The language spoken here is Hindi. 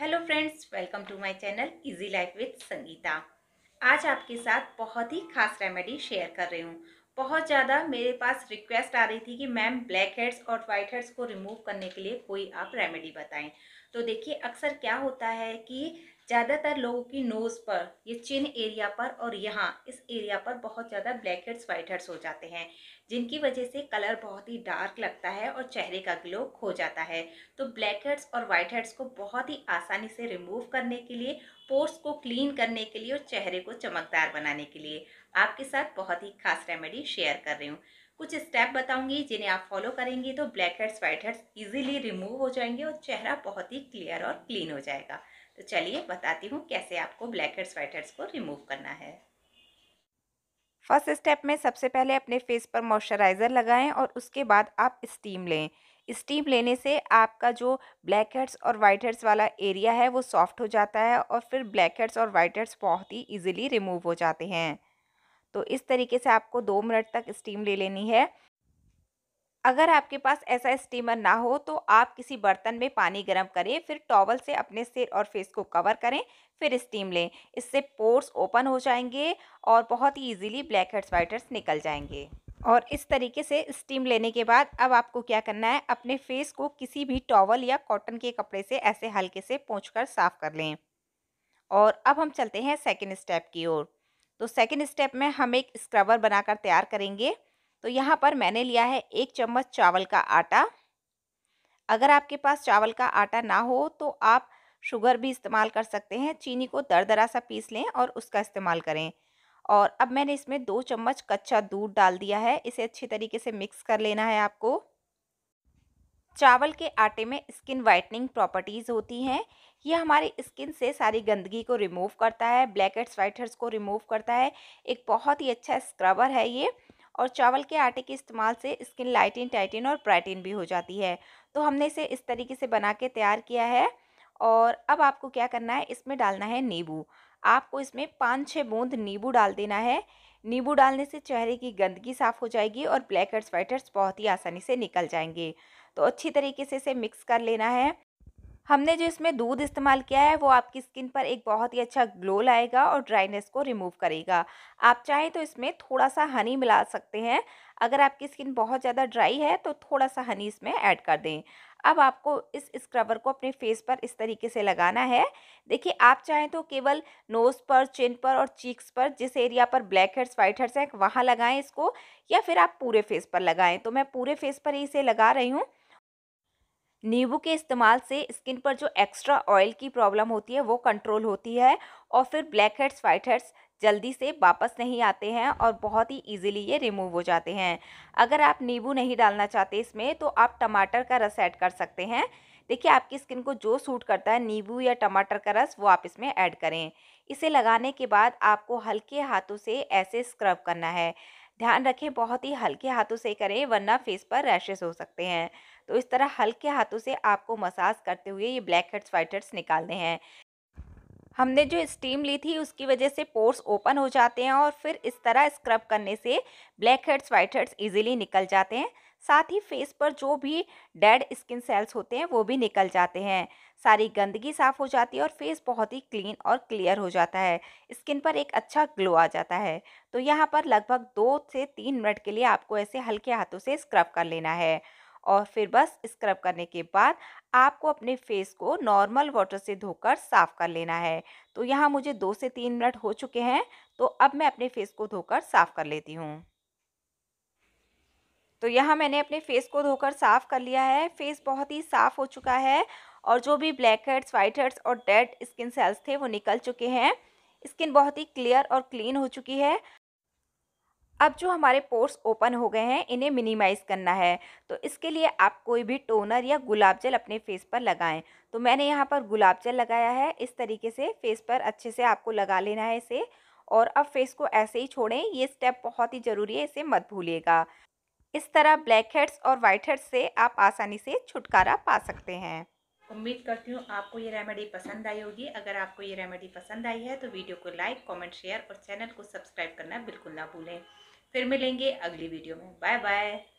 hello friends welcome to my channel easy life with Sangeeta आज आपके साथ बहुत ही खास रेमेडी शेयर कर रही हूँ बहुत ज़्यादा मेरे पास रिक्वेस्ट आ रही थी कि मैम ब्लैक हेड्स और वाइट हेड्स को रिमूव करने के लिए कोई आप रेमेडी बताएं तो देखिए अक्सर क्या होता है कि ज़्यादातर लोगों की नोज़ पर ये चिन एरिया पर और यहाँ इस एरिया पर बहुत ज़्यादा ब्लैक हेड्स वाइट हेड्स हो जाते हैं जिनकी वजह से कलर बहुत ही डार्क लगता है और चेहरे का ग्लो खो जाता है तो ब्लैक हेड्स और वाइट हेड्स को बहुत ही आसानी से रिमूव करने के लिए पोर्ट्स को क्लीन करने के लिए और चेहरे को चमकदार बनाने के लिए आपके साथ बहुत ही खास रेमेडी शेयर कर रही हूँ कुछ स्टेप बताऊंगी जिन्हें आप फॉलो करेंगे तो blackheads whiteheads easily remove हो जाएंगे और चेहरा बहुत ही क्लियर और क्लीन हो जाएगा तो चलिए बताती हूँ कैसे आपको ब्लैक हेड्स व्हाइट हेड्स को रिमूव करना है फर्स्ट स्टेप में सबसे पहले अपने फेस पर मॉइस्चराइज़र लगाएं और उसके बाद आप स्टीम लें स्टीम लेने से आपका जो ब्लैक हेड्स और वाइट हेड्स वाला एरिया है वो सॉफ्ट हो जाता है और फिर ब्लैक हेड्स और वाइट हेड्स बहुत ही ईजिली रिमूव हो जाते हैं तो इस तरीके से आपको दो मिनट तक स्टीम ले लेनी है अगर आपके पास ऐसा स्टीमर ना हो तो आप किसी बर्तन में पानी गर्म करें फिर टॉवल से अपने सिर और फेस को कवर करें फिर स्टीम लें इससे पोर्स ओपन हो जाएंगे और बहुत ही ईजिली ब्लैक हेड्स वाइट निकल जाएंगे और इस तरीके से स्टीम लेने के बाद अब आपको क्या करना है अपने फेस को किसी भी टॉवल या कॉटन के कपड़े से ऐसे हल्के से पोंछ कर साफ कर लें और अब हम चलते हैं सेकेंड स्टेप की ओर तो सेकेंड स्टेप में हम एक स्क्रबर बनाकर तैयार करेंगे तो यहाँ पर मैंने लिया है एक चम्मच चावल का आटा अगर आपके पास चावल का आटा ना हो तो आप शुगर भी इस्तेमाल कर सकते हैं चीनी को दरदरा सा पीस लें और उसका इस्तेमाल करें और अब मैंने इसमें दो चम्मच कच्चा दूध डाल दिया है इसे अच्छी तरीके से मिक्स कर लेना है आपको चावल के आटे में स्किन वाइटनिंग प्रॉपर्टीज़ होती हैं ये हमारे स्किन से सारी गंदगी को रिमूव करता है ब्लैक हेड्स वाइट हेड्स को रिमूव करता है एक बहुत ही अच्छा स्क्रबर है ये और चावल के आटे के इस्तेमाल से स्किन लाइटिन टाइटिन और प्राइटिन भी हो जाती है तो हमने इसे इस तरीके से बना के तैयार किया है और अब आपको क्या करना है इसमें डालना है नींबू आपको इसमें पाँच छः बूंद नींबू डाल देना है नींबू डालने से चेहरे की गंदगी साफ़ हो जाएगी और ब्लैक हेड्स वाइट हेड्स बहुत ही आसानी से निकल जाएंगे तो अच्छी तरीके से इसे मिक्स कर लेना है हमने जो इसमें दूध इस्तेमाल किया है वो आपकी स्किन पर एक बहुत ही अच्छा ग्लो लाएगा और ड्राइनेस को रिमूव करेगा आप चाहें तो इसमें थोड़ा सा हनी मिला सकते हैं अगर आपकी स्किन बहुत ज़्यादा ड्राई है तो थोड़ा सा हनी इसमें ऐड कर दें अब आपको इस स्क्रबर को अपने फेस पर इस तरीके से लगाना है देखिए आप चाहें तो केवल नोज़ पर चिन पर और चीक्स पर जिस एरिया पर ब्लैक हेड्स वाइट हेड्स हैं वहाँ लगाएं इसको या फिर आप पूरे फेस पर लगाएं तो मैं पूरे फेस पर ही इसे लगा रही हूँ नींबू के इस्तेमाल से स्किन पर जो एक्स्ट्रा ऑयल की प्रॉब्लम होती है वो कंट्रोल होती है और फिर ब्लैक हेड्स वाइट हेड्स जल्दी से वापस नहीं आते हैं और बहुत ही इजीली ये रिमूव हो जाते हैं अगर आप नींबू नहीं डालना चाहते इसमें तो आप टमाटर का रस ऐड कर सकते हैं देखिए आपकी स्किन को जो सूट करता है नींबू या टमाटर का रस वो आप इसमें ऐड करें इसे लगाने के बाद आपको हल्के हाथों से ऐसे स्क्रब करना है ध्यान रखें बहुत ही हल्के हाथों से करें वरना फेस पर रैशेज हो सकते हैं तो इस तरह हल्के हाथों से आपको मसाज करते हुए ये ब्लैक हेड्स वाइट हेड्स निकालने हैं हमने जो स्टीम ली थी उसकी वजह से पोर्स ओपन हो जाते हैं और फिर इस तरह स्क्रब करने से black heads white heads easily निकल जाते हैं साथ ही फेस पर जो भी डेड स्किन सेल्स होते हैं वो भी निकल जाते हैं सारी गंदगी साफ़ हो जाती है और फेस बहुत ही क्लीन और क्लियर हो जाता है स्किन पर एक अच्छा ग्लो आ जाता है तो यहाँ पर लगभग दो से तीन मिनट के लिए आपको ऐसे हल्के हाथों से स्क्रब कर लेना है और फिर बस स्क्रब करने के बाद आपको अपने फेस को नॉर्मल वाटर से धोकर साफ़ कर लेना है तो यहाँ मुझे दो से तीन मिनट हो चुके हैं तो अब मैं अपने फेस को धोकर साफ़ कर लेती हूँ तो यहाँ मैंने अपने फेस को धोकर साफ़ कर लिया है फेस बहुत ही साफ़ हो चुका है और जो भी ब्लैक हेड्स वाइट हेड्स और डेड स्किन सेल्स थे वो निकल चुके हैं स्किन बहुत ही क्लियर और क्लीन हो चुकी है अब जो हमारे पोर्स ओपन हो गए हैं इन्हें मिनिमाइज़ करना है तो इसके लिए आप कोई भी टोनर या गुलाब जल अपने फेस पर लगाएं तो मैंने यहाँ पर गुलाब जल लगाया है इस तरीके से फेस पर अच्छे से आपको लगा लेना है इसे और अब फेस को ऐसे ही छोड़ें ये स्टेप बहुत ही ज़रूरी है इसे मत भूलिएगा इस तरह ब्लैक हेड्स और वाइट हेड्स से आप आसानी से छुटकारा पा सकते हैं उम्मीद करती हूँ आपको ये रेमेडी पसंद आई होगी अगर आपको ये रेमेडी पसंद आई है तो वीडियो को लाइक कमेंट शेयर और चैनल को सब्सक्राइब करना बिल्कुल ना भूलें फिर मिलेंगे अगली वीडियो में बाय बाय